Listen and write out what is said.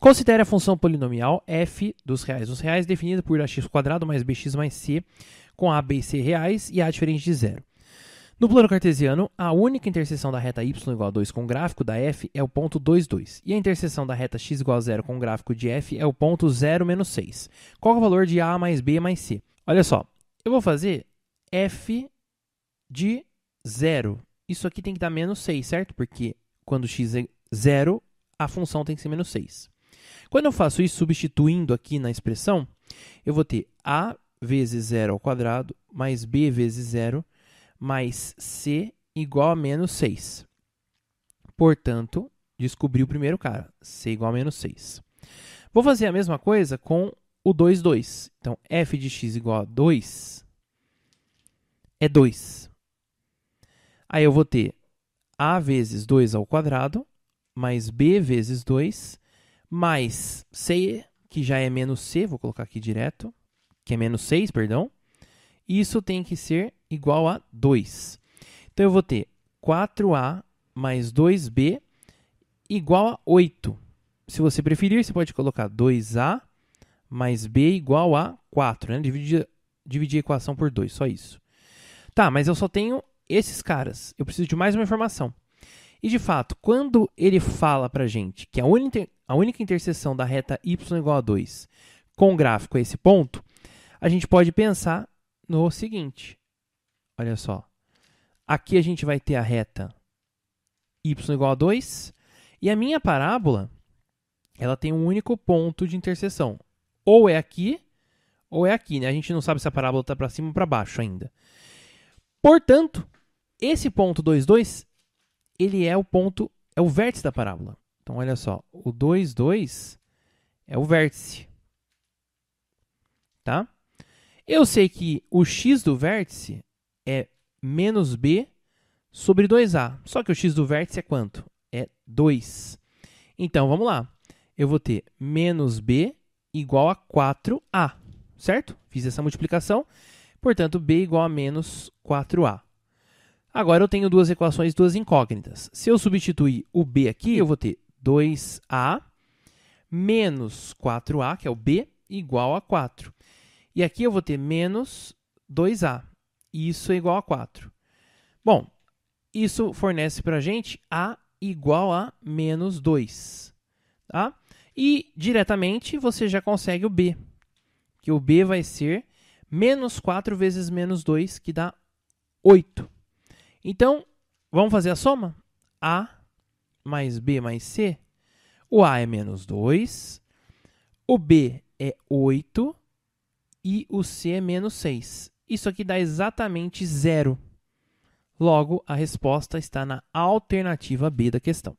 Considere a função polinomial f dos reais dos reais definida por ax² mais bx mais c com a, b e c reais e a diferente de zero. No plano cartesiano, a única interseção da reta y igual a 2 com o gráfico da f é o ponto 2, 2. E a interseção da reta x igual a 0 com o gráfico de f é o ponto 0 menos 6. Qual é o valor de a mais b mais c? Olha só, eu vou fazer f de zero. Isso aqui tem que dar menos 6, certo? Porque quando x é zero, a função tem que ser menos 6. Quando eu faço isso substituindo aqui na expressão, eu vou ter a vezes zero ao quadrado mais b vezes zero mais c igual a menos 6. Portanto, descobri o primeiro cara, c igual a menos 6. Vou fazer a mesma coisa com o 2, 2. Então, f de x igual a 2 é 2. Aí eu vou ter a vezes 2 ao quadrado mais b vezes 2 mais C, que já é menos C, vou colocar aqui direto, que é menos 6, perdão. Isso tem que ser igual a 2. Então, eu vou ter 4A mais 2B igual a 8. Se você preferir, você pode colocar 2A mais B igual a 4. Né? Dividir, dividir a equação por 2, só isso. Tá, mas eu só tenho esses caras. Eu preciso de mais uma informação. E de fato, quando ele fala pra gente que a única, a única interseção da reta y igual a 2 com o gráfico a esse ponto, a gente pode pensar no seguinte. Olha só. Aqui a gente vai ter a reta y igual a 2 e a minha parábola ela tem um único ponto de interseção. Ou é aqui ou é aqui, né? A gente não sabe se a parábola está para cima ou para baixo ainda. Portanto, esse ponto 2, 2, ele é o ponto, é o vértice da parábola. Então, olha só, o 2, 2 é o vértice. Tá? Eu sei que o x do vértice é menos b sobre 2a. Só que o x do vértice é quanto? É 2. Então, vamos lá. Eu vou ter menos b igual a 4a, certo? Fiz essa multiplicação. Portanto, b igual a menos 4a. Agora eu tenho duas equações, duas incógnitas. Se eu substituir o b aqui, eu vou ter 2A menos 4A, que é o B, igual a 4. E aqui eu vou ter menos 2A. Isso é igual a 4. Bom, isso fornece para a gente A igual a menos 2. Tá? E diretamente você já consegue o B, que o B vai ser menos 4 vezes menos 2, que dá 8. Então, vamos fazer a soma? A mais B mais C, o A é menos 2, o B é 8 e o C é menos 6. Isso aqui dá exatamente zero. Logo, a resposta está na alternativa B da questão.